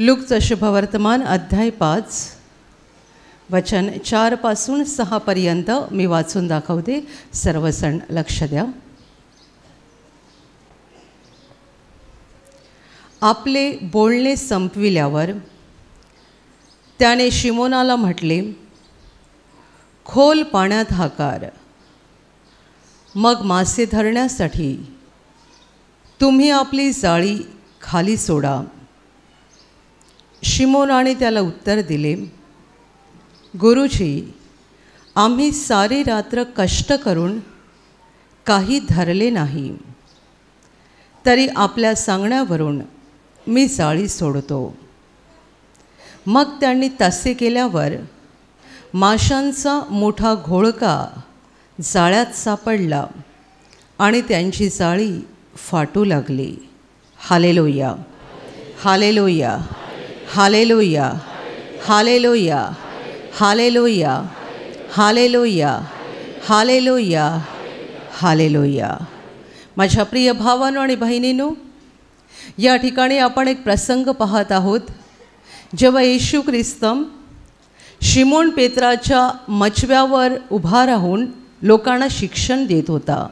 लुकचं वर्तमान अध्याय पाच वचन चारपासून सहापर्यंत मी वाचून दाखवते सर्व सण लक्ष द्या आपले बोलणे संपविल्यावर त्याने शिमोनाला म्हटले खोल पाण्यात हाकार मग मासे धरण्यासाठी तुम्ही आपली जाळी खाली सोडा शिमोनाने त्याला उत्तर दिले गुरुजी आम्ही सारी रात्र कष्ट करून काही धरले नाही तरी आपल्या सांगण्यावरून मी जाळी सोडतो मग त्यांनी तसे केल्यावर माशांचा मोठा घोळका जाळ्यात सापडला आणि त्यांची जाळी फाटू लागली hallelujah hallelujah hallelujah hallelujah hallelujah hallelujah hallelujah hallelujah माझ्या प्रिय भावानो आणि बहिणीनो या ठिकाणी आपण एक प्रसंग पाहत आहोत जेव्हा येशू ख्रिस्तम शिमोन पेत्राच्या मचव्यावर उभा राहून लोकांना शिक्षण देत होता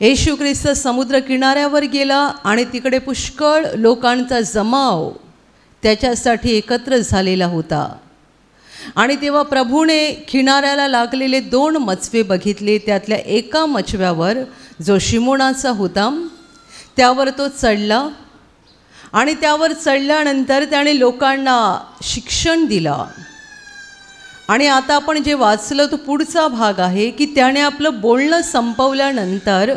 येशू ख्रिस्त समुद्र किनाऱ्यावर गेला आणि तिकडे पुष्कळ लोकांचा जमाव त्याच्यासाठी एकत्र झालेला होता आणि तेव्हा प्रभूने किनाऱ्याला लागलेले दोन मचवे बघितले त्यातल्या एका मचव्यावर जो शिमोणाचा होता त्यावर तो चढला आणि त्यावर चढल्यानंतर त्याने लोकांना शिक्षण दिलं आणि आता आपण जे वाचलं तो पुढचा भाग आहे की त्याने आपलं बोलणं संपवल्यानंतर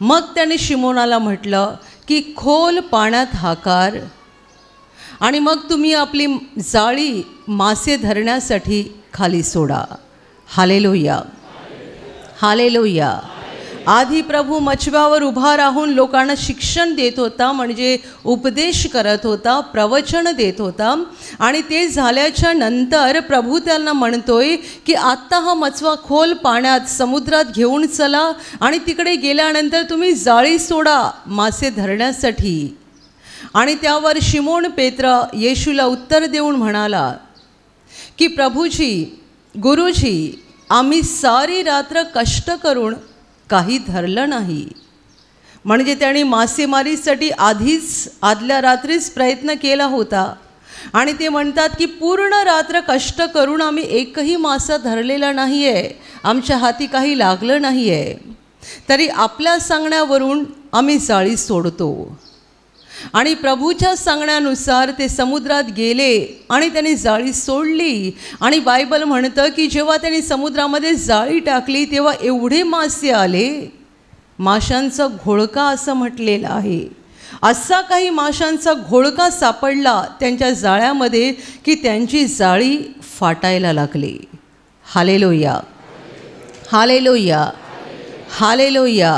मग त्याने शिमोनाला म्हटलं की खोल पाण्यात हाकार आणि मग तुम्ही आपली जाळी मासे धरण्यासाठी खाली सोडा हालेलोया हालेलोया आधी प्रभू मछव्यावर उभा राहून लोकांना शिक्षण देत होता म्हणजे उपदेश करत होता प्रवचन देत होता आणि ते झाल्याच्या नंतर प्रभू त्यांना म्हणतोय की आत्ता हा मचवा खोल पाण्यात समुद्रात घेऊन चला आणि तिकडे गेल्यानंतर तुम्ही जाळी सोडा मासे धरण्यासाठी आणि त्यावर शिमोण पेत्र येशूला उत्तर देऊन म्हणाला की प्रभूजी गुरुजी आम्ही सारी रात्र कष्ट करून काही धरलं नाही म्हणजे त्यांनी मासेमारीसाठी आधीच आदल्या रात्रीच प्रयत्न केला होता आणि ते म्हणतात की पूर्ण रात्र कष्ट करून आम्ही एकही मासा धरलेला नाही आहे आमच्या हाती काही लागलं नाही आहे तरी आपल्या सांगण्यावरून आम्ही जाळी सोडतो आणि प्रभूच्या सांगण्यानुसार ते समुद्रात गेले आणि त्यांनी जाळी सोडली आणि बायबल म्हणतं की जेव्हा त्यांनी समुद्रामध्ये जाळी टाकली तेव्हा एवढे मासे आले माशांचा घोळका असं म्हटलेलं आहे असा काही माशांचा घोळका सापडला त्यांच्या जाळ्यामध्ये की त्यांची जाळी फाटायला लागली हालेलोया हालेलोया हालेलोया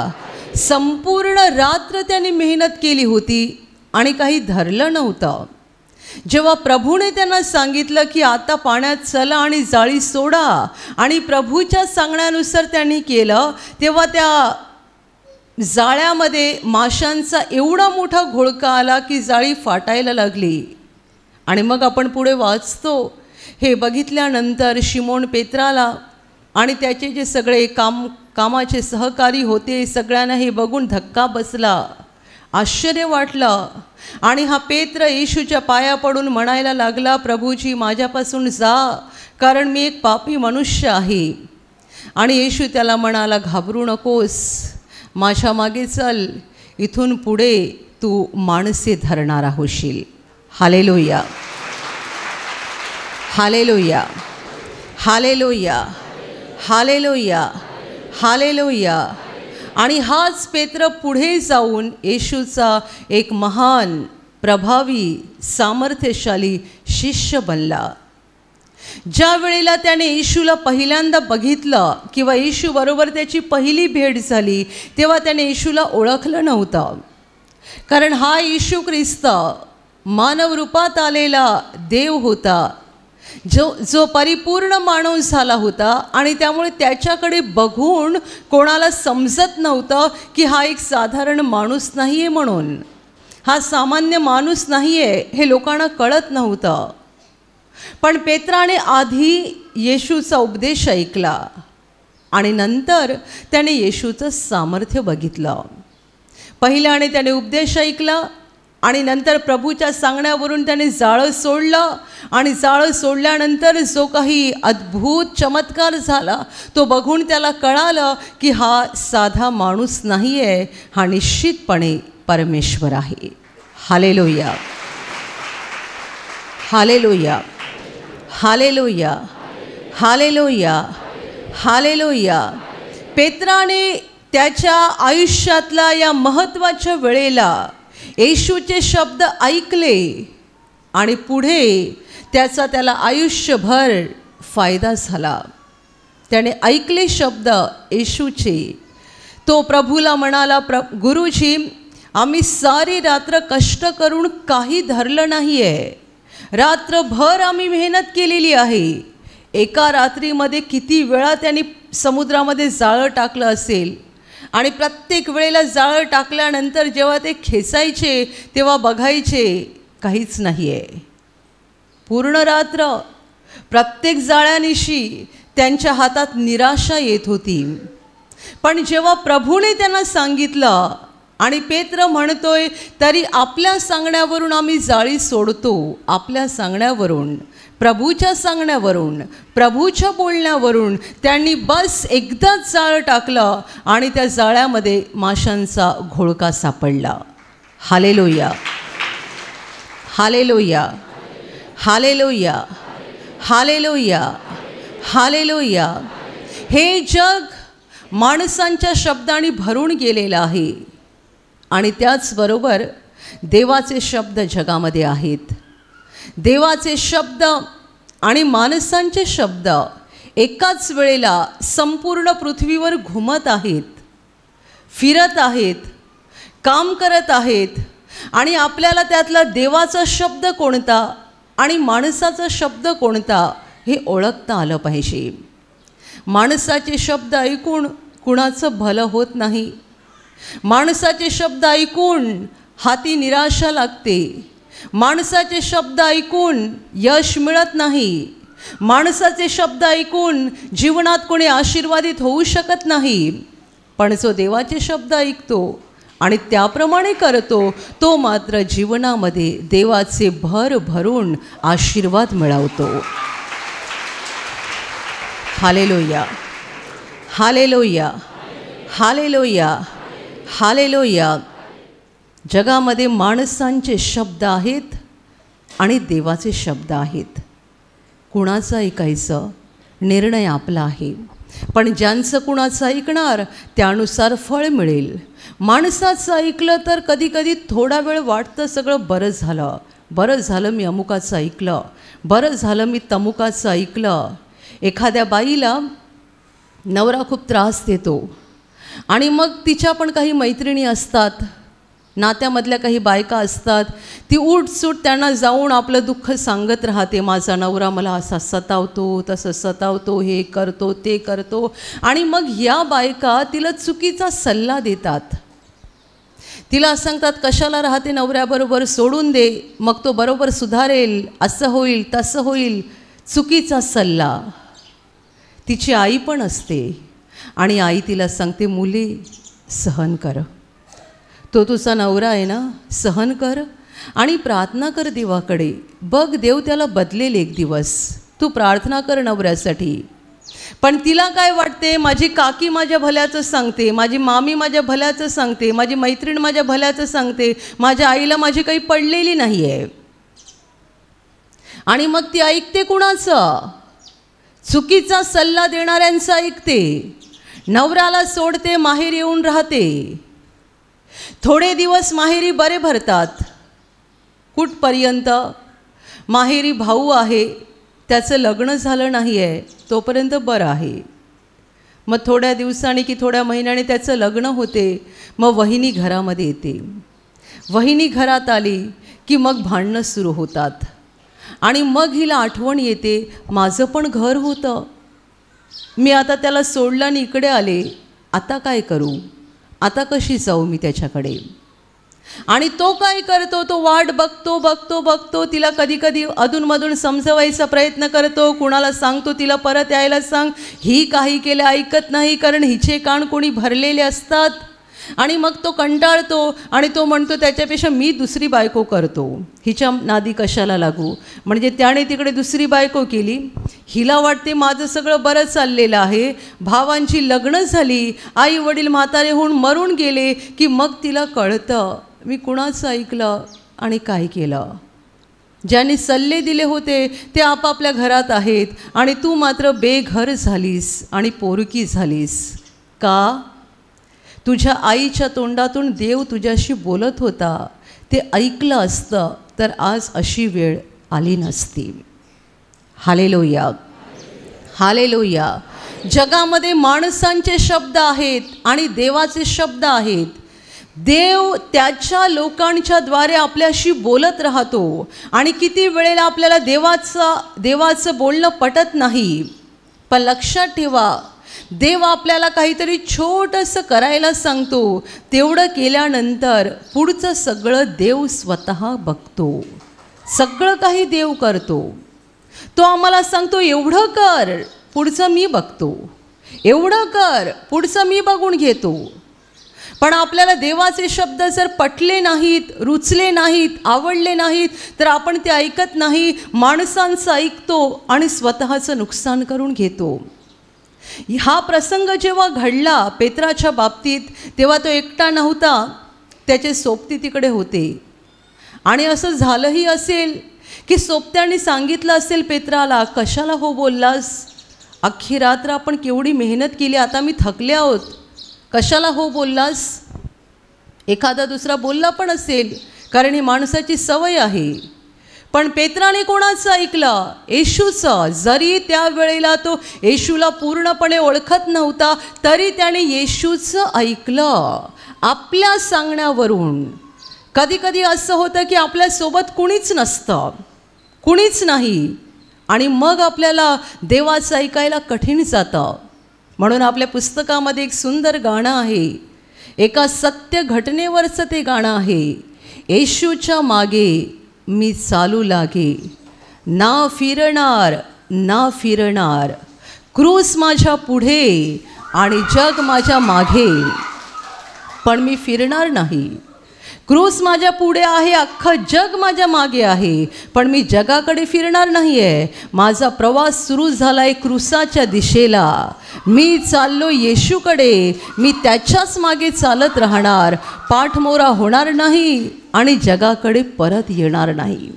संपूर्ण रात्र त्यांनी मेहनत केली होती आणि काही धरलं नव्हतं जेव्हा प्रभूने त्यांना सांगितलं की आता पाण्यात चला आणि जाळी सोडा आणि प्रभूच्या सांगण्यानुसार त्यांनी केलं तेव्हा त्या जाळ्यामध्ये माशांचा एवढा मोठा घोळका आला की जाळी फाटायला लागली आणि मग आपण पुढे वाचतो हे बघितल्यानंतर शिमोण पेत्राला आणि त्याचे जे सगळे काम कामाचे सहकारी होते सगळ्यांना हे बघून धक्का बसला आश्चर्य वाटलं आणि हा पेत्र येशूच्या पाया पडून म्हणायला लागला प्रभूजी माझ्यापासून जा कारण मी एक पापी मनुष्य आहे आणि येशू त्याला म्हणाला घाबरू नकोस माझ्या मागे चल इथून पुढे तू माणसे धरणारा होशील हालेलोया हालेलोया हालेलोया हालेलोया हालेलोया आणि हाच पेत्र पुढे जाऊन येशूचा एक महान प्रभावी सामर्थ्यशाली शिष्य बनला ज्या वेळेला त्याने येशूला पहिल्यांदा बघितलं किंवा येशूबरोबर त्याची पहिली भेट झाली तेव्हा त्याने येशूला ओळखलं नव्हतं कारण हा येशू ख्रिस्त मानवरूपात आलेला देव होता जो जो परिपूर्ण माणूस झाला होता आणि त्यामुळे त्याच्याकडे बघून कोणाला समजत नव्हतं की हा एक साधारण माणूस नाही आहे म्हणून हा सामान्य माणूस नाही आहे हे लोकांना कळत नव्हतं पण पेत्राने आधी येशूचा उपदेश ऐकला आणि नंतर त्याने येशूचं सामर्थ्य बघितलं पहिल्याने त्याने उपदेश ऐकला आणि नंतर प्रभूच्या सांगण्यावरून त्याने जाळं सोडलं आणि जाळं सोडल्यानंतर जो काही अद्भुत चमत्कार झाला तो बघून त्याला कळालं की हा साधा माणूस नाही आहे हा निश्चितपणे परमेश्वर आहे हाले लोया हाले लोया हाले लोया हाले लोया हाले लोया पेत्राने त्याच्या आयुष्यातला या महत्त्वाच्या वेळेला येशूचे शब्द ऐकले आणि पुढे त्याचा त्याला आयुष्यभर फायदा झाला त्याने ऐकले शब्द येशूचे तो प्रभूला म्हणाला प्र गुरुजी आम्ही सारी रात्र कष्ट करून काही धरलं नाही आहे रात्रभर आम्ही मेहनत केलेली आहे एका रात्रीमध्ये किती वेळा त्यांनी समुद्रामध्ये जाळं टाकलं असेल आणि प्रत्येक वेळेला जाळं टाकल्यानंतर जेव्हा ते खेचायचे तेव्हा बघायचे काहीच नाही आहे पूर्ण रात्र प्रत्येक जाळ्यानिशी त्यांच्या हातात निराशा येत होती पण जेव्हा प्रभूने त्यांना सांगितलं आणि पेत्र म्हणतोय तरी आपल्या सांगण्यावरून आम्ही जाळी सोडतो आपल्या सांगण्यावरून प्रभूच्या सांगण्यावरून प्रभूच्या बोलण्यावरून त्यांनी बस एकदाच जाळं टाकलं आणि त्या जाळ्यामध्ये माशांचा घोळका सापडला हालेलोया हालेलोया हालेलोया हालेलोया हालेलोया हे जग माणसांच्या शब्दाने भरून गेलेलं आहे आणि त्याचबरोबर देवाचे शब्द जगामध्ये आहेत देवाचे शब्द आणि माणसांचे शब्द एकाच वेळेला संपूर्ण पृथ्वीवर घुमत आहेत फिरत आहेत काम करत आहेत आणि आपल्याला त्यातला देवाचा शब्द कोणता आणि माणसाचा शब्द कोणता हे ओळखता आलं पाहिजे माणसाचे शब्द ऐकून कुणाचं भलं होत नाही माणसाचे शब्द ऐकून हाती निराशा लागते माणसाचे शब्द ऐकून यश मिळत नाही माणसाचे शब्द ऐकून जीवनात कोणी आशीर्वादित होऊ शकत नाही पण जो देवाचे शब्द ऐकतो आणि त्याप्रमाणे करतो तो मात्र जीवनामध्ये देवाचे भर भरून आशीर्वाद मिळवतो हालेलोया हालेलोया हालेलोया हालेलोया जगामध्ये माणसांचे शब्द आहेत आणि देवाचे शब्द आहेत कुणाचं ऐकायचं निर्णय आपला आहे पण ज्यांचं कुणाचं ऐकणार त्यानुसार फळ मिळेल माणसाचं ऐकलं तर कधीकधी थोडा वेळ वाटतं सगळं बरं झालं बरं झालं मी अमुकाचं ऐकलं बरं झालं मी तमुकाचं ऐकलं एखाद्या बाईला नवरा खूप त्रास देतो आणि मग तिच्या पण काही मैत्रिणी असतात नात्यामधल्या काही बायका असतात ती उठसूट त्यांना जाऊन आपलं दुःख सांगत राहते माझा नवरा मला असा सतावतो तसं सतावतो हे करतो ते करतो आणि मग या बायका तिला चुकीचा सल्ला देतात तिला सांगतात कशाला राहते नवऱ्याबरोबर सोडून दे मग तो बरोबर सुधारेल असं होईल तसं होईल चुकीचा सल्ला तिची आई पण असते आणि आई तिला सांगते मुली सहन कर तो तुझा नवरा आहे ना सहन कर आणि प्रार्थना कर देवाकडे बघ देव त्याला बदलेल एक दिवस तू प्रार्थना कर नवऱ्यासाठी पण तिला काय वाटते माझी काकी माझ्या भल्याचं सांगते माझी मामी माझ्या भल्याचं सांगते माझी मैत्रीण माझ्या भल्याचं सांगते माझ्या आईला माझी काही पडलेली नाही आहे आणि मग ती ऐकते कुणाचं चुकीचा सल्ला देणाऱ्यांचा ऐकते नवऱ्याला सोडते माहेर येऊन राहते थोडे दिवस माहेरी बरे भरतात कुठपर्यंत माहेरी भाऊ आहे त्याचं लग्न झालं नाही आहे तोपर्यंत बरं आहे मग थोड्या दिवसाने की थोड्या महिन्याने त्याचं लग्न होते मग वहिनी घरामध्ये येते वहिनी घरात आली की मग भांडणं सुरू होतात आणि मग हिला आठवण येते माझं पण घर होतं मी आता त्याला सोडलं आणि इकडे आले आता काय करू आता कशी जाऊ मी त्याच्याकडे आणि तो काय करतो तो वाट बघतो बघतो बघतो तिला कधी कधी अधूनमधून समजवायचा प्रयत्न करतो कुणाला सांगतो तिला परत यायला सांग ही काही केलं ऐकत नाही कारण हिचे कान कोणी भरलेले असतात आणि मग तो कंटाळतो आणि तो म्हणतो त्याच्यापेक्षा मी दुसरी बायको करतो हिच्या नादी कशाला लागू म्हणजे त्याने तिकडे दुसरी बायको केली हिला वाटते माझं सगळं बरं चाललेलं आहे भावांची लग्न झाली आई वडील म्हातारे होऊन मरून गेले की मग तिला कळतं मी कुणाचं ऐकलं आणि काय केलं ज्यांनी सल्ले दिले होते ते आपापल्या घरात आहेत आणि तू मात्र बेघर झालीस आणि पोरकी झालीस का तुझ्या आईच्या तोंडातून देव तुझ्याशी बोलत होता ते ऐकलं असतं तर आज अशी वेळ आली नसती हालेलोया हालेलोया जगामध्ये माणसांचे शब्द आहेत आणि देवाचे शब्द आहेत देव त्याच्या लोकांच्या द्वारे आपल्याशी बोलत राहतो आणि किती वेळेला आपल्याला देवाचं देवाचं बोलणं पटत नाही पण लक्षात ठेवा देव आपल्याला काहीतरी छोटंसं करायला सांगतो तेवढं केल्यानंतर पुढचं सगळं देव स्वतः बघतो सगळं काही देव करतो तो आम्हाला सांगतो एवढं कर पुढचं मी बघतो एवढं कर पुढचं मी बघून घेतो पण आपल्याला देवाचे शब्द जर पटले नाहीत रुचले नाहीत आवडले नाहीत तर आपण ते ऐकत नाही माणसांचं ऐकतो आणि स्वतःचं नुकसान करून घेतो हा प्रसंग जेव्हा घडला पेत्राच्या बाबतीत तेव्हा तो एकटा नव्हता त्याचे सोबती तिकडे होते आणि असं झालंही असेल की सोबत्याने सांगितलं असेल पेत्राला कशाला हो बोललास अख्खी रात्र आपण केवढी मेहनत केली आता मी थकले आहोत कशाला हो बोललास एखादा दुसरा बोलला पण असेल कारण ही माणसाची सवय आहे पण पेत्राने कोणाचं ऐकलं येशूचं जरी त्यावेळेला तो येशूला पूर्णपणे ओळखत नव्हता तरी त्याने येशूचं ऐकलं आपल्या सांगण्यावरून कधीकधी असं होतं की आपल्यासोबत कुणीच नसतं कुणीच नाही आणि मग आपल्याला देवाचं ऐकायला कठीण जातं म्हणून आपल्या पुस्तकामध्ये एक सुंदर गाणं आहे एका सत्य घटनेवरचं ते गाणं आहे येशूच्या मागे मी चालू लागे ना फिरणार ना फिरणार क्रूस माझ्या पुढे आणि जग माझ्या मागे पण मी फिरणार नाही क्रूस माझ्या पुढे आहे अख्खं जग माझ्या मागे आहे पण मी जगाकडे फिरणार नाही आहे माझा प्रवास सुरू झाला आहे क्रुसाच्या दिशेला मी चाललो येशूकडे मी त्याच्याच मागे चालत राहणार पाठमोरा होणार नाही आणि जगाकडे परत येणार नाही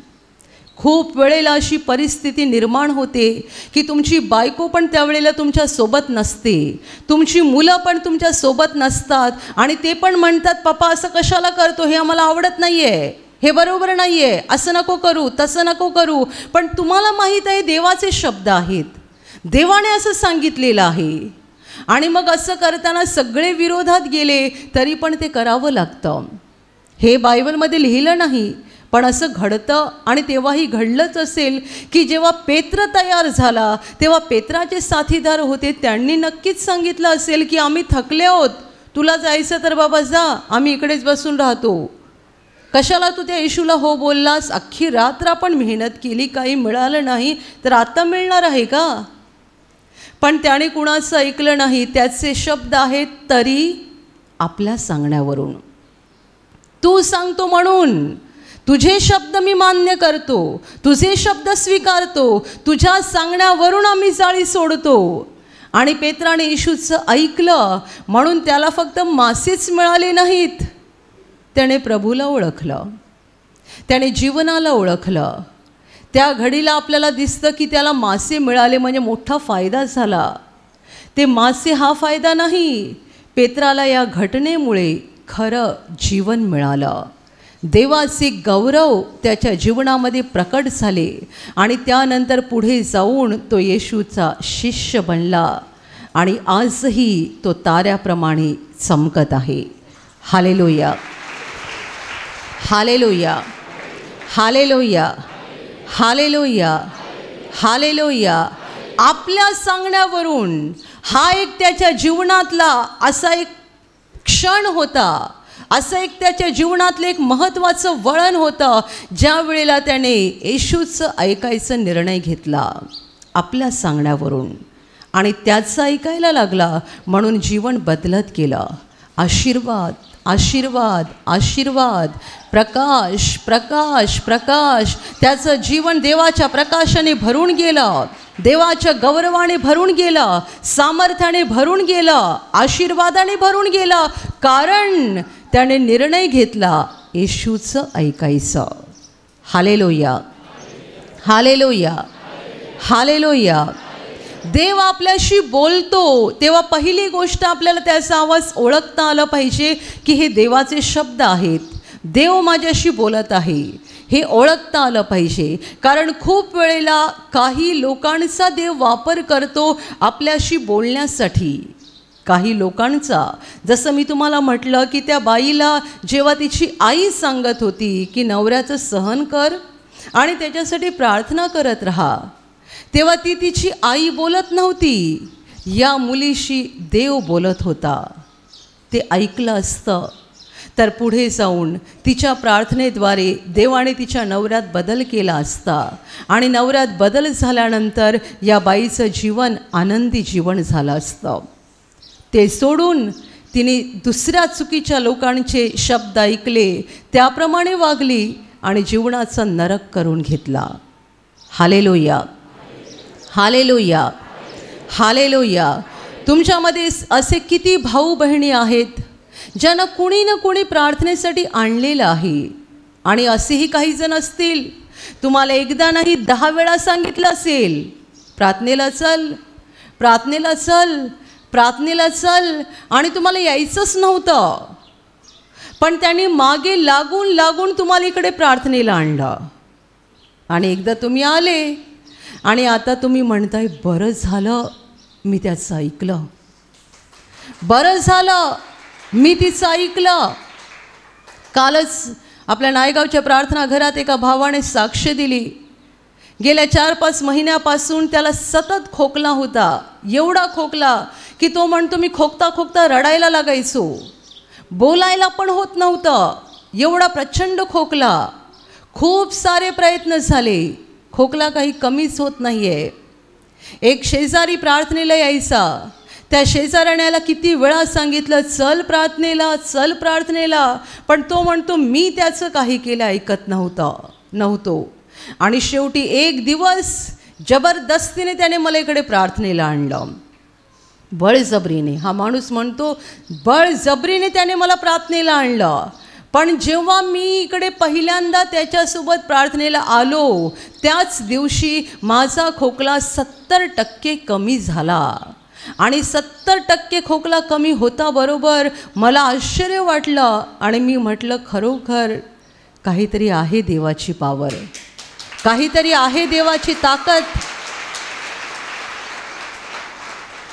खूप वेळेला अशी परिस्थिती निर्माण होते की तुमची बायको पण त्यावेळेला तुमच्यासोबत नसते तुमची मुलं पण तुमच्यासोबत नसतात आणि ते पण म्हणतात पप्पा असं कशाला करतो हे आम्हाला आवडत नाही आहे हे बरोबर नाही आहे असं नको करू तसं नको करू पण तुम्हाला माहीत आहे देवाचे शब्द आहेत देवाने असं सांगितलेलं आहे आणि मग असं करताना सगळे विरोधात गेले तरी पण ते करावं लागतं हे बायबलमध्ये लिहिलं नाही पण असं घडतं आणि तेव्हाही घडलंच असेल की जेव्हा पेत्र तयार झाला तेव्हा पेत्राचे साथीदार होते त्यांनी नक्कीच सांगितलं असेल की आम्ही थकले आहोत तुला जायचं तर बाबा जा आम्ही इकडेच बसून राहतो कशाला तू त्या इशूला हो बोललास अख्खी रात्र आपण मेहनत केली काही मिळालं नाही तर आता मिळणार आहे का पण त्याने कुणाचं ऐकलं नाही त्याचे शब्द आहेत तरी आपल्या सांगण्यावरून तू सांगतो म्हणून तुझे शब्द मी मान्य करतो तुझे शब्द स्वीकारतो तुझ्या सांगण्यावरून आम्ही जाळी सोडतो आणि पेत्राने येशूचं ऐकलं म्हणून त्याला फक्त मासेच मिळाले नाहीत त्याने प्रभूला ओळखलं त्याने जीवनाला ओळखलं त्या घडीला आपल्याला दिसतं की त्याला मासे मिळाले म्हणजे मोठा फायदा झाला ते मासे हा फायदा नाही पेत्राला या घटनेमुळे खरं जीवन मिळालं देवाचे गौरव त्याच्या जीवनामध्ये प्रकट झाले आणि त्यानंतर पुढे जाऊन तो येशूचा शिष्य बनला आणि आजही तो ताऱ्याप्रमाणे चमकत आहे हालेलोया हालेलोया हालेलोया हालेलोया हालेलोया आपल्या सांगण्यावरून हा एक त्याच्या जीवनातला असा एक क्षण होता असं एक त्याच्या जीवनातलं एक महत्त्वाचं वळण होतं ज्या वेळेला त्याने येशूचं ऐकायचं निर्णय घेतला आपल्या सांगण्यावरून आणि त्याचं ऐकायला लागला म्हणून जीवन बदलत गेलं आशीर्वाद आशीर्वाद आशीर्वाद प्रकाश प्रकाश प्रकाश त्याचं जीवन देवाच्या प्रकाशाने भरून गेलं देवाच्या गौरवाने भरून गेलं सामर्थ्याने भरून गेलं आशीर्वादाने भरून गेलं कारण त्याने निर्णय घेतला येशूचं ऐकायचं हालेलोया हालेलोया हालेलोया देव आपल्याशी बोलतो तेव्हा पहिली गोष्ट आपल्याला त्याचा आवाज ओळखता आला पाहिजे की हे देवाचे शब्द आहेत देव माझ्याशी बोलत आहे हे ओळखता आलं पाहिजे कारण खूप वेळेला काही लोकांचा देव वापर करतो आपल्याशी बोलण्यासाठी काही लोकांचा जसं मी तुम्हाला म्हटलं की त्या बाईला जेव्हा तिची आई सांगत होती की नवऱ्याचं सहन कर आणि त्याच्यासाठी प्रार्थना करत राहा तेव्हा ती तिची आई बोलत नव्हती या मुलीशी देव बोलत होता ते ऐकलं असतं तर पुढे जाऊन तिच्या प्रार्थनेद्वारे देवाने तिच्या नवऱ्यात बदल केला असता आणि नवऱ्यात बदल झाल्यानंतर या बाईचं जीवन आनंदी जीवन झालं असतं ते सोडून तिने दुसऱ्या चुकीच्या लोकांचे शब्द ऐकले त्याप्रमाणे वागली आणि जीवनाचा नरक करून घेतला हालेलोया हालेलोया हालेलोया तुमच्यामध्ये असे किती भाऊ बहिणी आहेत ज्यांना कुणी ना कुणी प्रार्थनेसाठी आणलेलं आहे आणि असेही काही जण असतील तुम्हाला एकदा नाही दहा वेळा सांगितलं असेल प्रार्थनेला चल प्रार्थनेला चल प्रार्थनेला चल आणि तुम्हाला यायचंच नव्हतं पण त्याने मागे लागून लागून तुम्हाला इकडे प्रार्थनेला आणलं आणि एकदा तुम्ही आले आणि आता तुम्ही म्हणताय बरं झालं मी त्याचं ऐकलं बरं झालं मी तिचं ऐकलं कालच आपल्या नायगावच्या प्रार्थना घरात एका भावाने साक्ष दिली गेल्या चार पाच महिन्यापासून त्याला सतत खोकला होता एवढा खोकला की तो म्हणतो मी खोकता खोकता रडायला लागायचो बोलायला पण होत नव्हतं एवढा प्रचंड खोकला खूप सारे प्रयत्न झाले खोकला काही कमीच होत नाही आहे एक शेजारी प्रार्थनेला यायचा त्या शेजाऱ्याण्याला किती वेळा सांगितलं चल प्रार्थनेला चल प्रार्थनेला पण तो म्हणतो मी त्याचं काही केलं ऐकत नव्हतं नव्हतो आणि शेवटी एक दिवस जबरदस्तीने त्याने मला इकडे प्रार्थनेला आणलं बळजबरीने हा माणूस म्हणतो बळजबरीने त्याने मला प्रार्थनेला आणलं पण जेव्हा मी इकडे पहिल्यांदा त्याच्यासोबत प्रार्थनेला आलो त्याच दिवशी माझा खोकला सत्तर टक्के कमी झाला आणि सत्तर टक्के खोकला कमी होता बरोबर मला आश्चर्य वाटलं आणि मी म्हटलं खरोखर काहीतरी आहे देवाची पावर काहीतरी आहे देवाची ताकद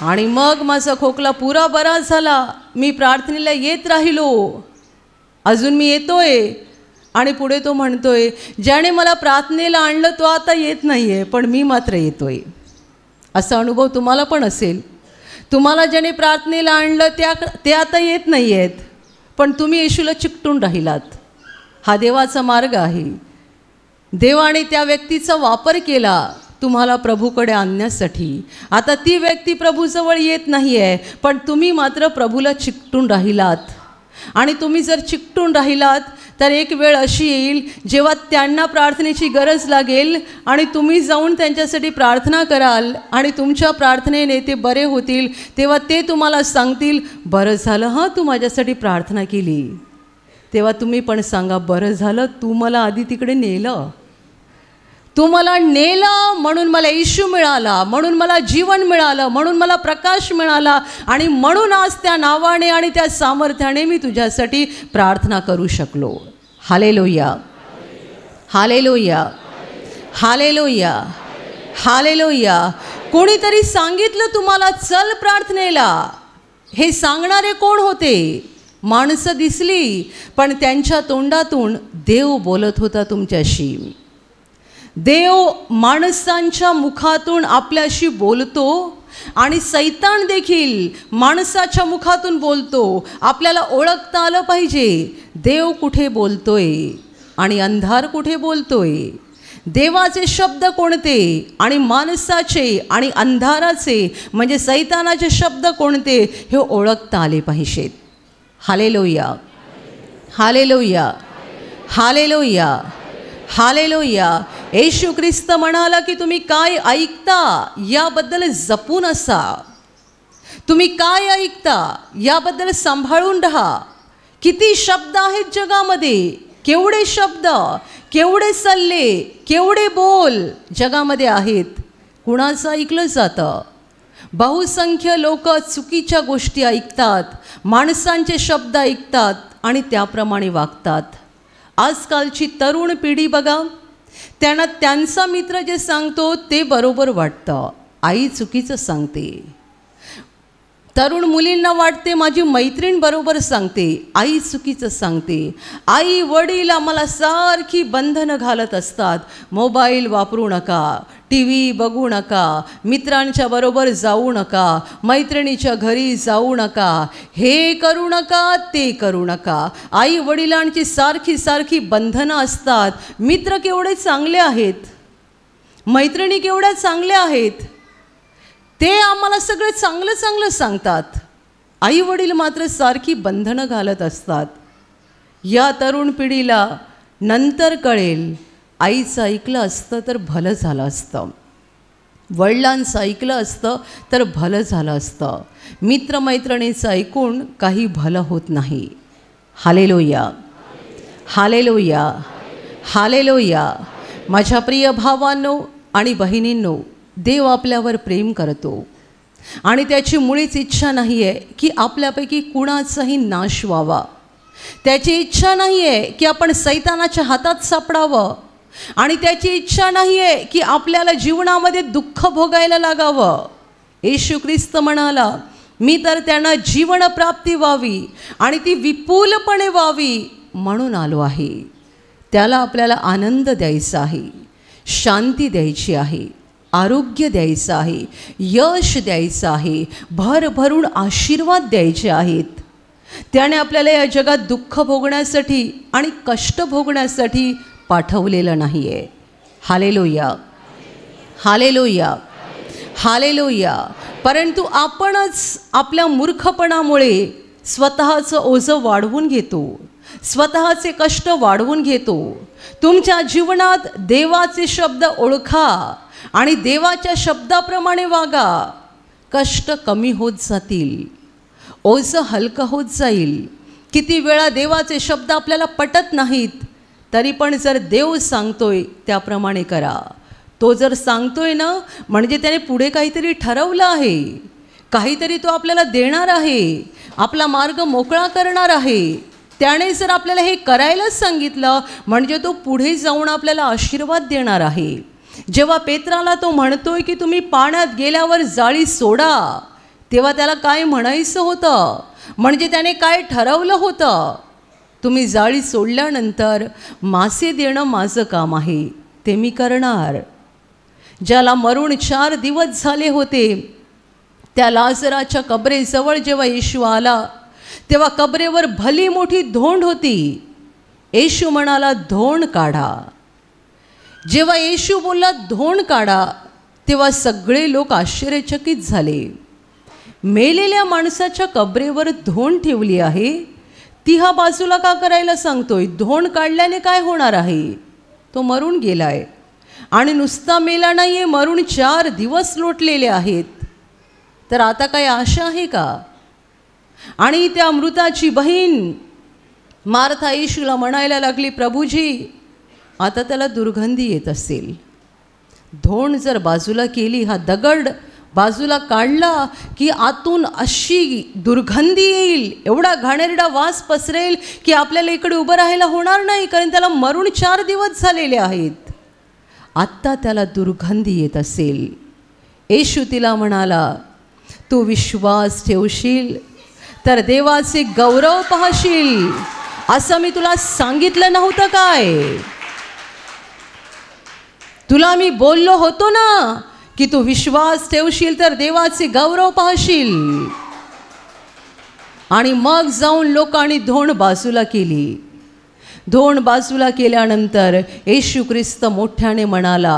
आणि मग माझा खोकला पुरा बरा झाला मी प्रार्थनेला येत राहिलो अजून मी येतोय आणि पुढे तो म्हणतोय ज्याने मला प्रार्थनेला आणलं तो आता येत नाही आहे पण मी मात्र येतोय असा अनुभव तुम्हाला पण असेल तुम्हाला ज्याने प्रार्थनेला आणलं त्या ते आता येत नाही आहेत पण तुम्ही येशूला चिकटून राहिलात हा देवाचा मार्ग आहे देवाने त्या व्यक्तीचा वापर केला तुम्हाला प्रभूकडे आणण्यासाठी आता ती व्यक्ती प्रभूजवळ येत नाही आहे पण तुम्ही मात्र प्रभूला चिकटून राहिलात आणि तुम्ही जर चिकटून राहिलात तर एक वेळ अशी येईल जेव्हा त्यांना प्रार्थनेची गरज लागेल आणि तुम्ही जाऊन त्यांच्यासाठी प्रार्थना कराल आणि तुमच्या प्रार्थनेने ते बरे होतील तेव्हा ते तुम्हाला सांगतील बरं झालं हां तू माझ्यासाठी प्रार्थना केली तेव्हा तुम्ही पण सांगा बरं झालं तू मला आधी तिकडे नेलं तू मला नेलं म्हणून मला इश्यू मिळाला म्हणून मला जीवन मिळालं म्हणून मला प्रकाश मिळाला आणि म्हणून आज त्या नावाने आणि त्या सामर्थ्याने मी तुझ्यासाठी प्रार्थना करू शकलो हाले लोया हाले लोया हाले लोया हाले लोया कोणीतरी सांगितलं तुम्हाला चल प्रार्थनेला हे सांगणारे कोण होते माणसं दिसली पण त्यांच्या तोंडातून देव बोलत होता तुमच्याशी देव माणसांच्या मुखातून आपल्याशी बोलतो आणि सैतान देखील माणसाच्या मुखातून बोलतो आपल्याला ओळखता आलं पाहिजे देव कुठे बोलतोय आणि अंधार कुठे बोलतोय देवाचे शब्द कोणते आणि माणसाचे आणि अंधाराचे म्हणजे सैतानाचे शब्द कोणते हे ओळखता आले पाहिजेत हाले लोया हाले लोया हाले लोया हाले लोया येशू ख्रिस्त म्हणाला की तुम्ही काय ऐकता याबद्दल जपून असा तुम्ही काय ऐकता याबद्दल सांभाळून राहा किती शब्द आहेत जगामध्ये केवढे शब्द केवढे सल्ले केवढे बोल जगामध्ये आहेत कुणाचं ऐकलं जातं बहुसंख्य लोक चुकीच्या गोष्टी ऐकतात माणसांचे शब्द ऐकतात आणि त्याप्रमाणे वागतात आजकालची तरुण पिढी बघा त्यांना त्यांचा मित्र जे सांगतो ते बरोबर वाटतं आई चुकीचं सांगते तरुण मुलींना वाटते माझी मैत्रीण बरोबर सांगते आई चुकीचं सांगते आई वडील आम्हाला सारखी बंधनं घालत असतात मोबाईल वापरू नका टी व्ही बघू नका मित्रांच्या बरोबर जाऊ नका मैत्रिणीच्या घरी जाऊ नका हे करू नका ते करू नका आई वडिलांची सारखी सारखी बंधनं असतात मित्र केवढे चांगले आहेत मैत्रिणी केवढ्या चांगल्या आहेत ते आम्हाला सगळं चांगलं चांगलं सांगतात आई वडील मात्र सारखी बंधनं घालत असतात या तरुण पिढीला नंतर कळेल आईचं ऐकलं असतं तर भलं झालं असतं वडिलांचं ऐकलं असतं तर भलं झालं असतं मित्रमैत्रिणीचं ऐकून काही भलं होत नाही हालेलोया हालेलोया हालेलोया माझ्या प्रिय भावांनो आणि बहिणींनो देव आपल्यावर प्रेम करतो आणि त्याची मुळीच इच्छा नाही आहे की आपल्यापैकी कुणाचाही नाश व्हावा त्याची इच्छा नाही आहे की आपण सैतानाच्या हातात सापडावं आणि त्याची इच्छा नाही आहे की आपल्याला जीवनामध्ये दुःख भोगायला लागावं येशू ख्रिस्त म्हणाला मी तर त्यांना जीवनप्राप्ती व्हावी आणि ती विपुलपणे व्हावी म्हणून आलो आहे त्याला आपल्याला आनंद द्यायचा आहे शांती द्यायची आहे आरोग्य द्यायचं आहे यश द्यायचं आहे भरभरून आशीर्वाद द्यायचे आहेत त्याने आपल्याला या जगात दुःख भोगण्यासाठी आणि कष्ट भोगण्यासाठी पाठवलेलं नाही आहे हालेलोया हालेलोया हालेलोया परंतु आपणच आपल्या मूर्खपणामुळे स्वतःचं ओझं वाढवून घेतो स्वतःचे कष्ट वाढवून घेतो तुमच्या जीवनात देवाचे शब्द ओळखा आणि देवाच्या शब्दाप्रमाणे वागा कष्ट कमी होत जातील ओझं हलकं होत जाईल किती वेळा देवाचे शब्द आपल्याला पटत नाहीत तरी पण जर देव सांगतोय त्याप्रमाणे करा तो जर सांगतोय ना म्हणजे त्याने पुढे काहीतरी ठरवलं आहे काहीतरी तो आपल्याला देणार आहे आपला मार्ग मोकळा करणार आहे त्याने जर आपल्याला हे करायलाच सांगितलं म्हणजे तो पुढे जाऊन आपल्याला आशीर्वाद देणार आहे जेव्हा पेत्राला तो म्हणतोय की तुम्ही पाण्यात गेल्यावर जाळी सोडा तेव्हा त्याला काय म्हणायचं होतं म्हणजे त्याने काय ठरवलं होतं तुम्ही जाळी सोडल्यानंतर मासे देणं माझं काम आहे ते मी करणार ज्याला मरुण चार दिवस झाले होते त्या लाजराच्या कबरेजवळ जेव्हा येशू आला तेव्हा कबरेवर भली मोठी धोंड होती येशू म्हणाला धोंड काढा जेव्हा येशू बोलला धोंड काढा तेव्हा सगळे लोक आश्चर्यचकित झाले मेलेल्या माणसाच्या कबरेवर धोंड ठेवली आहे ती हा बाजूला का करायला सांगतोय धोंड काढल्याने काय होणार आहे तो मरून गेलाय आणि नुसता मेला नाही आहे मरून चार दिवस लोटलेले आहेत तर आता काय आशा आहे का आणि त्या अमृताची बहीण मारथा येशूला म्हणायला लागली प्रभूजी आता त्याला दुर्गंधी येत असेल धोंड जर बाजूला केली हा दगड बाजूला काढला की आतून अशी दुर्गंधी येईल एवढा घाणेरडा वास पसरेल की आपल्याला इकडे उभं राहायला होणार नाही कारण त्याला मरून चार दिवस झालेले आहेत आत्ता त्याला दुर्गंधी येत असेल येशू तिला म्हणाला तू विश्वास ठेवशील तर देवाचे गौरव पाहशील असं मी तुला सांगितलं नव्हतं काय तुला मी बोललो होतो ना की तू विश्वास ठेवशील तर देवाचे गौरव पाहशील आणि मग जाऊन लोकांनी धोंड बाजूला केली धोंड बाजूला केल्यानंतर येशू ख्रिस्त मोठ्याने म्हणाला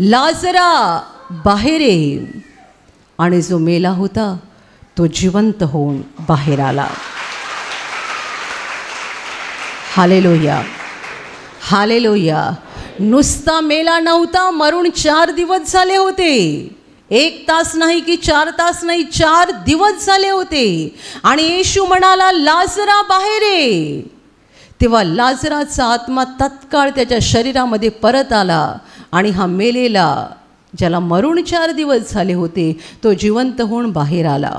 लाजरा बाहेर ये आणि जो मेला होता तो जिवंत होऊन बाहेर आला हाले हालेलोया नुसता मेला नव्हता मरुण चार दिवस झाले होते एक तास नाही की चार तास नाही चार दिवस झाले होते आणि येशू म्हणाला लाजरा बाहेर ये तेव्हा लाजराचा आत्मा तत्काळ त्याच्या शरीरामध्ये परत आला आणि हा मेलेला ज्याला मरुण चार दिवस झाले होते तो जिवंत होऊन बाहेर आला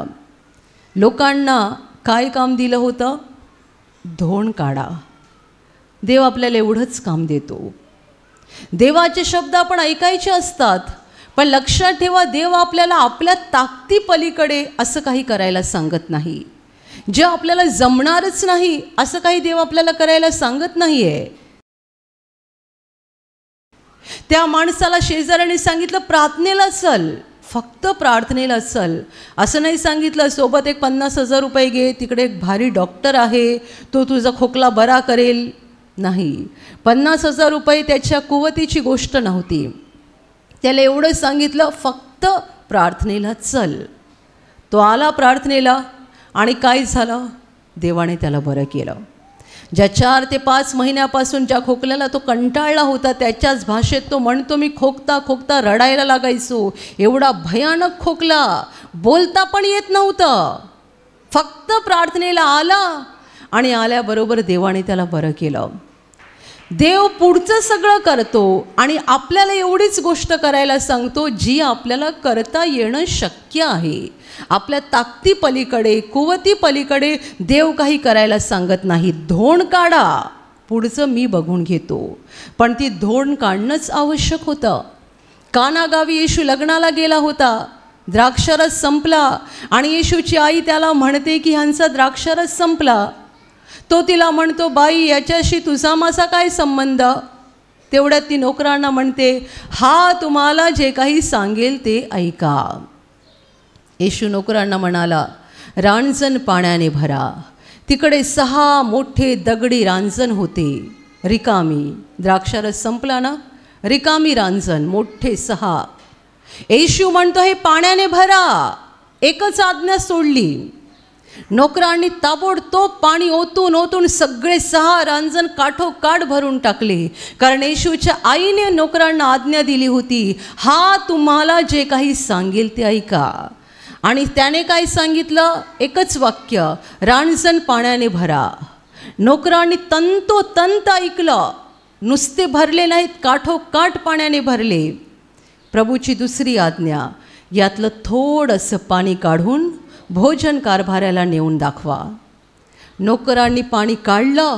लोकांना काय काम दिलं होतं धोण काढा देव आपल्याला एवढंच काम देतो देवाचे शब्द आपण ऐकायचे असतात पण लक्षात ठेवा देव आपल्याला आपल्या ताकदी पलीकडे असं काही करायला सांगत नाही जे आपल्याला जमणारच नाही असं काही देव आपल्याला करायला सांगत नाही आहे त्या माणसाला शेजाऱ्याने सांगितलं प्रार्थनेला चल फक्त प्रार्थनेला चल असं नाही सांगितलं सोबत एक पन्नास हजार रुपये घे तिकडे एक भारी डॉक्टर आहे तो तुझा खोकला बरा करेल नाही पन्नास हजार रुपये त्याच्या कुवतीची गोष्ट नव्हती त्याला एवढं सांगितलं फक्त प्रार्थनेला चल तो आला प्रार्थनेला आणि काय झालं देवाने त्याला बरं केलं ज्या चार ते पाच महिन्यापासून ज्या खोकल्याला तो कंटाळला होता त्याच्याच भाषेत तो म्हणतो मी खोकता खोकता रडायला लागायचो एवढा भयानक खोकला बोलता पण येत नव्हतं फक्त प्रार्थनेला आला आणि आल्याबरोबर देवाने त्याला बरं केलं देव पुढचं सगळं करतो आणि आपल्याला एवढीच गोष्ट करायला सांगतो जी आपल्याला करता येणं शक्य आहे आपल्या ताकतीपलीकडे पलीकडे कुवती पलीकडे देव काही करायला सांगत नाही धोण काढा पुढचं मी बघून घेतो पण ती धोण काढणंच आवश्यक होतं कानागावी येशू लग्नाला गेला होता द्राक्षरस संपला आणि येशूची आई त्याला म्हणते की ह्यांचा द्राक्षरस संपला तो तिला म्हणतो बाई याच्याशी तुझा माझा काय संबंध तेवढ्यात ती नोकरांना म्हणते हा तुम्हाला जे काही सांगेल ते ऐका येशू नोकरांना म्हणाला रांजण पाण्याने भरा तिकडे सहा मोठे दगडी रांजण होते रिकामी द्राक्षारस संपला ना रिकामी रांजण मोठे सहा येशू म्हणतो हे पाण्याने भरा एकच आज्ञा सोडली नोकरांनी ताबडतोब पाणी ओतून ओतून सगळे सहा रांजण काठोकाठ भरून टाकले कारण येशूच्या आईने नोकरांना आज्ञा दिली होती हा तुम्हाला जे काही सांगेल ते ऐका आणि त्याने काय सांगितलं एकच वाक्य रांजण पाण्याने भरा नोकरांनी तंतोतंत ऐकलं नुसते भरले नाहीत काठोकाठ पाण्याने भरले प्रभूची दुसरी आज्ञा यातलं थोडंसं पाणी काढून भोजन कारभाऱ्याला नेऊन दाखवा नोकरांनी पाणी काढलं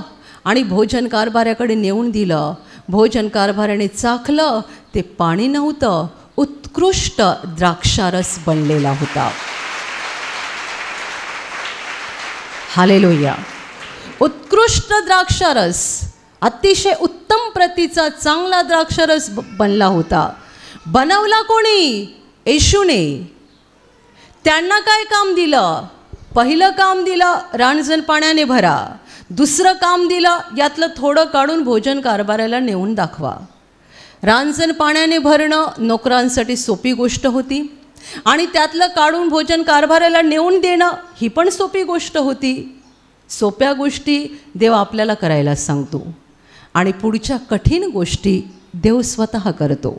आणि भोजन कारभाऱ्याकडे नेऊन दिलं भोजन कारभाऱ्याने चाखलं ते पाणी नव्हतं उत्कृष्ट द्राक्षारस बनलेला होता हालेलोया उत्कृष्ट द्राक्षारस अतिशय उत्तम प्रतीचा चांगला द्राक्षारस बनला होता बनवला कोणी येशूने त्यांना काय काम दिलं पहिलं काम दिलं रानजण पाण्याने भरा दुसरं काम दिलं यातलं थोडं काढून भोजन कारभाराला नेऊन दाखवा रानजण पाण्याने भरणं नोकरांसाठी सोपी गोष्ट होती आणि त्यातलं काढून भोजन कारभाराला नेऊन देणं ही पण सोपी गोष्ट होती सोप्या गोष्टी देव आपल्याला करायला सांगतो आणि पुढच्या कठीण गोष्टी देव स्वतः करतो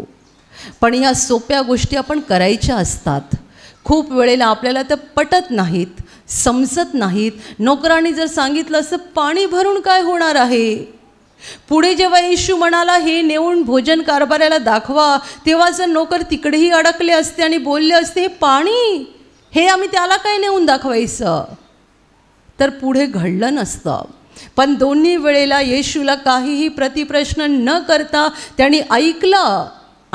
पण ह्या सोप्या गोष्टी आपण करायच्या असतात खूप वेळेला आपल्याला तर पटत नाहीत समजत नाहीत नोकरांनी जर सांगितलं असं पाणी भरून काय होणार आहे पुढे जेव्हा येशू म्हणाला हे नेऊन भोजन कारभाराला दाखवा तेव्हा जर नोकर तिकडेही अडकले असते आणि बोलले असते हे पाणी हे आम्ही त्याला काय नेऊन दाखवायचं तर पुढे घडलं नसतं पण दोन्ही वेळेला येशूला काहीही प्रतिप्रश्न न करता त्यांनी ऐकलं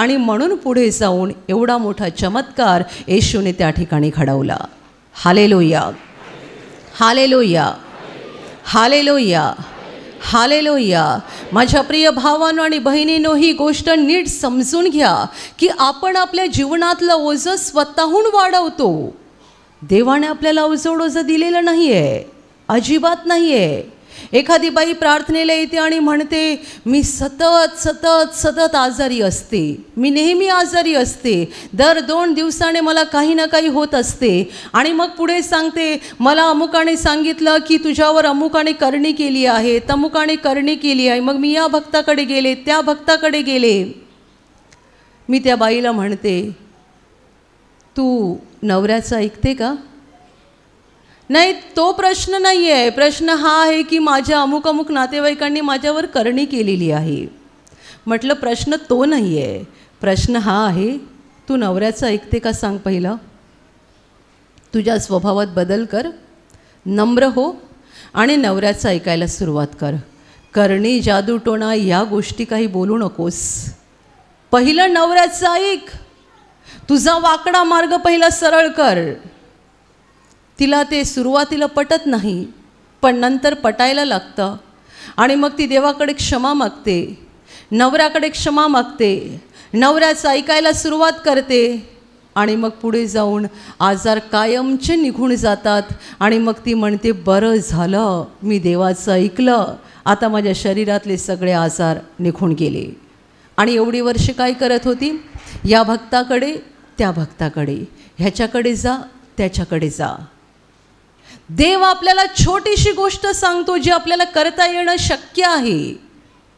आणि म्हणून पुढे जाऊन एवढा मोठा चमत्कार येशूने त्या ठिकाणी घडवला हालेलोया हालेलोया हालेलोया हालेलोया माझ्या प्रिय भावांनो आणि बहिणीनो ही गोष्ट नीट समजून घ्या की आपण आपल्या जीवनातलं ओझं स्वतःहून वाढवतो देवाने आपल्याला ओझं ओझं दिलेलं नाही आहे अजिबात नाही आहे एखादी बाई प्रार्थनेला येते आणि म्हणते मी सतत सतत सतत आजारी असते मी नेहमी आजारी असते दर दोन दिवसाने मला काही ना काही होत असते आणि मग पुढे सांगते मला अमुकाने सांगितलं की तुझ्यावर अमुकाने करणी केली आहे तमुकाने करणी केली आहे मग मी या भक्ताकडे गेले त्या भक्ताकडे गेले मी त्या बाईला म्हणते तू नवऱ्याचं ऐकते का नाही तो प्रश्न नाही आहे प्रश्न हा आहे की माझ्या अमुक अमुक नातेवाईकांनी माझ्यावर करणी केलेली आहे म्हटलं प्रश्न तो नाही आहे प्रश्न हा आहे तू नवऱ्याचं ऐकते का सांग पहिलं तुझ्या स्वभावात बदल कर नम्र हो आणि नवऱ्याचं ऐकायला सुरुवात कर करणी जादूटोणा या गोष्टी काही बोलू नकोस पहिलं नवऱ्याचं ऐक तुझा वाकडा मार्ग पहिला सरळ कर तिला ते सुरुवातीला पटत नाही पण नंतर पटायला लागतं आणि मग ती देवाकडे क्षमा मागते नवऱ्याकडे क्षमा मागते नवऱ्याचं ऐकायला सुरुवात करते आणि मग पुढे जाऊन आजार कायमचे निघून जातात आणि मग ती म्हणते बरं झालं मी देवाचं ऐकलं आता माझ्या शरीरातले सगळे आजार निघून गेले आणि एवढी वर्षे काय करत होती या भक्ताकडे त्या भक्ताकडे ह्याच्याकडे जा त्याच्याकडे जा देव आपल्याला छोटीशी गोष्ट सांगतो जी आपल्याला करता येणं शक्य आहे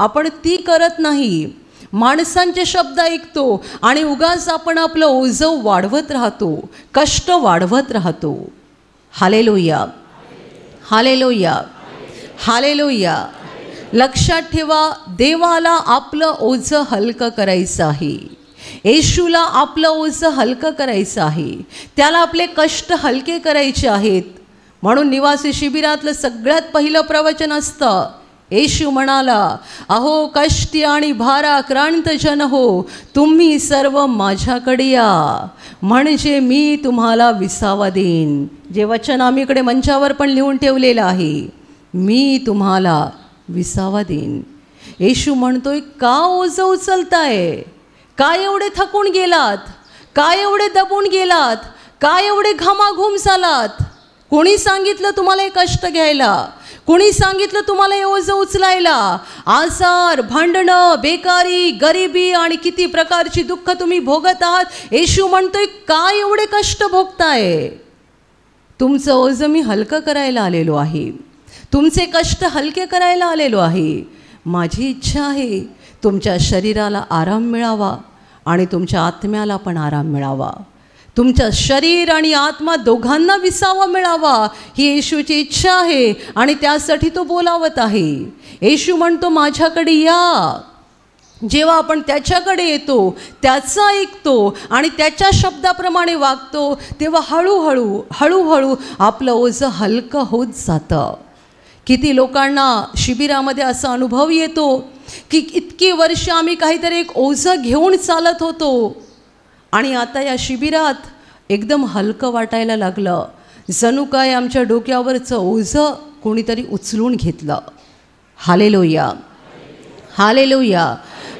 आपण ती करत नाही माणसांचे शब्द ऐकतो आणि उगाच आपण आपलं ओझं वाढवत राहतो कष्ट वाढवत राहतो हालेलोया हालेलोया हालेलोया लक्षात ठेवा देवाला आपलं ओझं हलकं करायचं आहे येशूला आपलं ओझं हलकं करायचं आहे त्याला आपले कष्ट हलके करायचे आहेत म्हणून निवासी शिबिरातलं सगळ्यात पहिलं प्रवचन असतं येशू म्हणाला अहो कष्टी आणि भारा जन हो तुम्ही सर्व माझ्याकडे या म्हणजे मी तुम्हाला विसावा देईन जे वचन आम्ही इकडे मंचावर पण लिहून ठेवलेलं आहे मी तुम्हाला विसावा देईन येशू म्हणतोय का ओझं उचलताय काय एवढे थकून गेलात काय एवढे दबून गेलात काय एवढे घामाघूम झालात कोणी सांगितलं तुम्हाला हे कष्ट घ्यायला कोणी सांगितलं तुम्हाला हे ओझं उचलायला आजार भांडणं बेकारी गरिबी आणि किती प्रकारची दुःख तुम्ही भोगत आहात येशू म्हणतोय काय एवढे कष्ट भोगताय तुमचं ओझं मी हलकं करायला आलेलो आहे तुमचे कष्ट हलके करायला आलेलो आहे माझी इच्छा आहे तुमच्या शरीराला आराम मिळावा आणि तुमच्या आत्म्याला पण आराम मिळावा तुमच्या शरीर आणि आत्मा दोघांना विसावा मिळावा ही येशूची इच्छा आहे आणि त्यासाठी तो बोलावत आहे येशू म्हणतो माझ्याकडे या जेव्हा आपण त्याच्याकडे येतो त्याचं ऐकतो आणि त्याच्या शब्दाप्रमाणे वागतो तेव्हा हळूहळू हळूहळू आपलं ओझं हलकं होत जातं किती लोकांना शिबिरामध्ये असा अनुभव येतो की इतकी वर्ष आम्ही काहीतरी एक ओझं घेऊन चालत होतो आणि आता या शिबिरात एकदम हलकं वाटायला लागलं जणू काय आमच्या डोक्यावरचं ओझं कोणीतरी उचलून घेतलं हालेलोया हालेलोया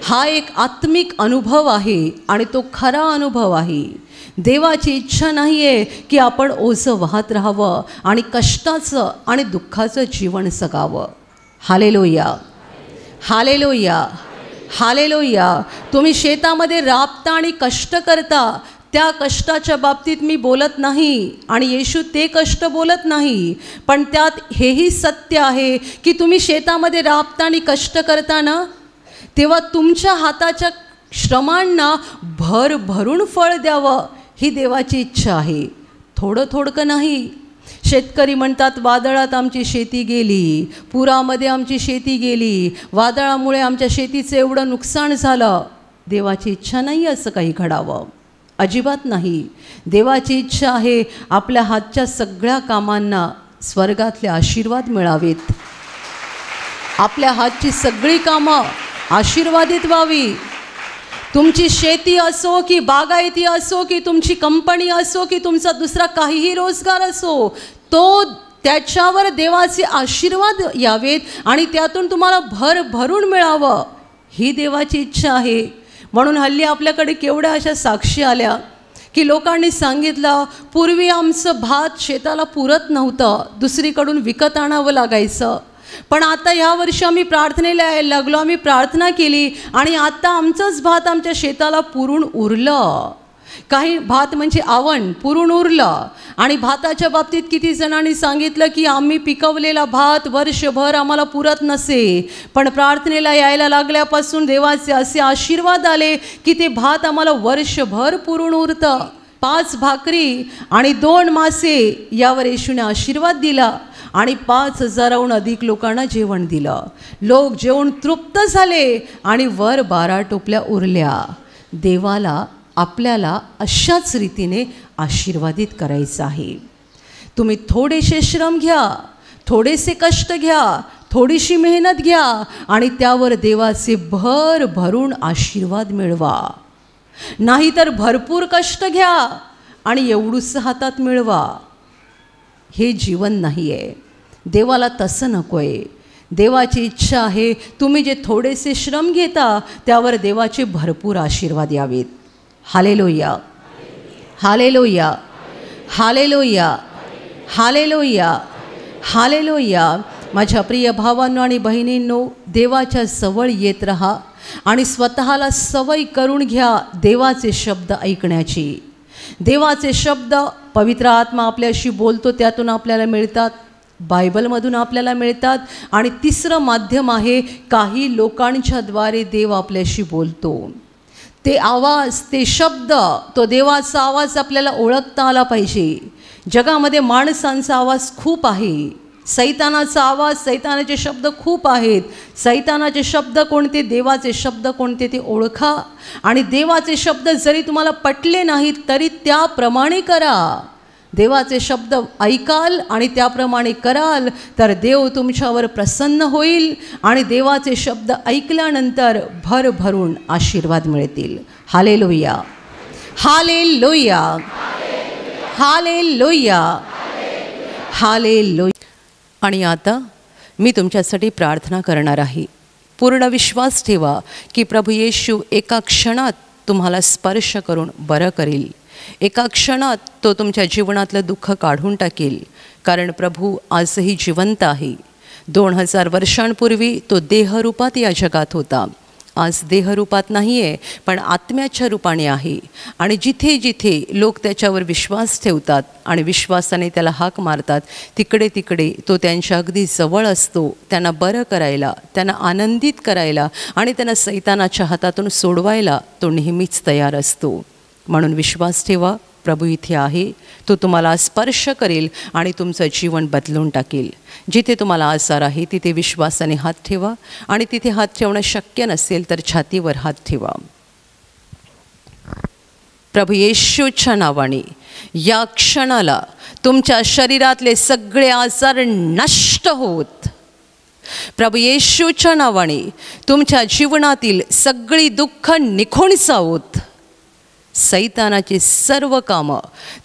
हा एक आत्मिक अनुभव आहे आणि तो खरा अनुभव आहे देवाची इच्छा नाही आहे की आपण ओझं वाहत राहावं आणि कष्टाचं आणि दुःखाचं जीवन जगावं हालेलोया हालेलोया हालेलोया तुम्ही शेतामध्ये राबता आणि कष्ट करता त्या कष्टाच्या बाबतीत मी बोलत नाही आणि येशू ते कष्ट बोलत नाही पण त्यात हेही सत्य आहे की तुम्ही शेतामध्ये राबता आणि कष्ट करता ना तेव्हा तुमच्या हाताच्या श्रमांना भर भरून फळ द्यावं ही देवाची इच्छा आहे थोडं थोडकं नाही शेतकरी म्हणतात वादळात आमची शेती गेली पुरामध्ये आमची शेती गेली वादळामुळे आमच्या शेतीचं एवढं नुकसान झालं देवाची इच्छा नाही असं काही घडावं अजिबात नाही देवाची इच्छा आहे आपल्या हातच्या सगळ्या कामांना स्वर्गातले आशीर्वाद मिळावेत आपल्या हातची सगळी कामं आशीर्वादित व्हावी तुमची शेती असो की बागायती असो की तुमची कंपनी असो की तुमचा दुसरा काहीही रोजगार असो तो त्याच्यावर देवाचे आशीर्वाद यावेत आणि त्यातून तुम्हाला भर भरून मिळावं ही देवाची इच्छा आहे म्हणून हल्ली आपल्याकडे केवढ्या अशा साक्षी आल्या की लोकांनी सांगितलं पूर्वी आमचं भात शेताला पुरत नव्हतं दुसरीकडून विकत आणावं लागायचं पण आता ह्या वर्षी आम्ही प्रार्थनेला यायला लागलो आम्ही प्रार्थना केली आणि आता आमचंच भात आमच्या शेताला पुरून उरलं काही भात म्हणजे आवण पुरून उरलं आणि भाताच्या बाबतीत किती जणांनी सांगितलं की आम्ही पिकवलेला भात वर्षभर आम्हाला पुरत नसे पण प्रार्थनेला यायला लागल्यापासून देवाचे असे आशीर्वाद आले की ते भात आम्हाला वर्षभर पुरून उरतं पाच भाकरी आणि दोन मासे यावर येशूने आशीर्वाद दिला आणि पाच हजाराहून अधिक लोकांना जेवण दिलं लोक जेवण तृप्त झाले आणि वर बारा टोपल्या उरल्या देवाला आपल्याला अशाच रीतीने आशीर्वादित करायचं आहे तुम्ही थोडेसे श्रम घ्या थोडेसे कष्ट घ्या थोडीशी मेहनत घ्या आणि त्यावर देवाचे भर भरून आशीर्वाद मिळवा नाहीतर भरपूर कष्ट घ्या आणि एवढूच हातात मिळवा हे जीवन नाही आहे देवाला तसं नको आहे देवाची इच्छा आहे तुम्ही जे थोडेसे श्रम घेता त्यावर देवाचे भरपूर आशीर्वाद यावेत हालेलोया हालेलोया हालेलोया हालेलोया हालेलोया माझ्या प्रिय भावांनो आणि बहिणींनो देवाच्या जवळ येत रहा आणि स्वतःला सवय करून घ्या देवाचे शब्द ऐकण्याची देवाचे शब्द पवित्र आत्मा आपल्याशी बोलतो त्यातून आपल्याला मिळतात बायबलमधून आपल्याला मिळतात आणि तिसरं माध्यम आहे काही लोकांच्याद्वारे देव आपल्याशी बोलतो ते आवाज ते शब्द तो देवाचा आवाज आपल्याला ओळखता आला पाहिजे जगामध्ये माणसांचा आवाज खूप आहे सैतानाचा आवाज सैतानाचे शब्द खूप आहेत सैतानाचे शब्द कोणते देवाचे शब्द कोणते ते ओळखा आणि देवाचे शब्द जरी तुम्हाला पटले नाहीत तरी त्याप्रमाणे करा देवाचे शब्द ऐकाल आणि त्याप्रमाणे कराल तर देव तुमच्यावर प्रसन्न होईल आणि देवाचे शब्द ऐकल्यानंतर भरभरून आशीर्वाद मिळतील हाले लोहिया हाले लोहिया हाले लोहिया हाले लोहिया आणि आता मी तुमच्यासाठी प्रार्थना करणार आहे पूर्ण विश्वास ठेवा की प्रभू येशू एका क्षणात तुम्हाला स्पर्श करून बरं करेल एका क्षणात तो तुमच्या जीवनातलं दुःख काढून टाकेल कारण प्रभू आजही जिवंत आहे दोन हजार वर्षांपूर्वी तो देहरूपात या जगात होता आज देहरूपात नाही आहे पण आत्म्याच्या रूपाने आहे आणि जिथे जिथे लोक त्याच्यावर विश्वास ठेवतात आणि विश्वासाने त्याला हाक मारतात तिकडे तिकडे तो त्यांच्या अगदी जवळ असतो त्यांना बरं करायला त्यांना आनंदित करायला आणि त्यांना सैतानाच्या हातातून सोडवायला तो नेहमीच तयार असतो म्हणून विश्वास ठेवा प्रभू इथे आहे तो तुम्हाला स्पर्श करेल आणि तुमचं जीवन बदलून टाकेल जिथे तुम्हाला आजार आहे तिथे विश्वासाने हात ठेवा आणि तिथे हात ठेवणं शक्य नसेल तर छातीवर हात ठेवा प्रभू येशूच्या नावाने या क्षणाला तुमच्या शरीरातले सगळे आजार नष्ट होत प्रभू येशूच्या नावाने तुमच्या जीवनातील सगळी दुःख निखून जावत सैतानाची सर्व कामं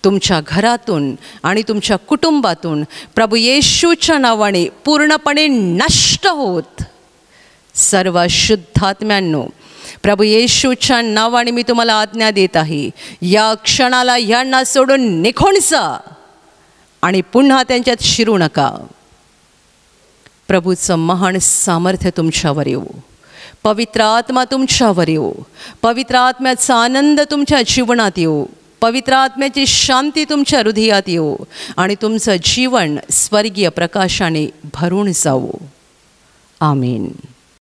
तुमच्या घरातून आणि तुमच्या कुटुंबातून प्रभू येशूच्या नावाने पूर्णपणे नष्ट होत सर्व शुद्धात्म्यांनो प्रभू येशूच्या नावाने मी तुम्हाला आज्ञा देत आहे या क्षणाला ह्यांना सोडून निखोणसा आणि पुन्हा त्यांच्यात शिरू नका प्रभूचं महान सामर्थ्य तुमच्यावर येऊ पवित्र आत्मा तुमच्यावर येऊ पवित्र आत्म्याचा आनंद तुमच्या जीवनात येऊ पवित्र आत्म्याची शांती तुमच्या हृदयात येऊ आणि तुमचं जीवन स्वर्गीय प्रकाशाने भरून जावो आमीन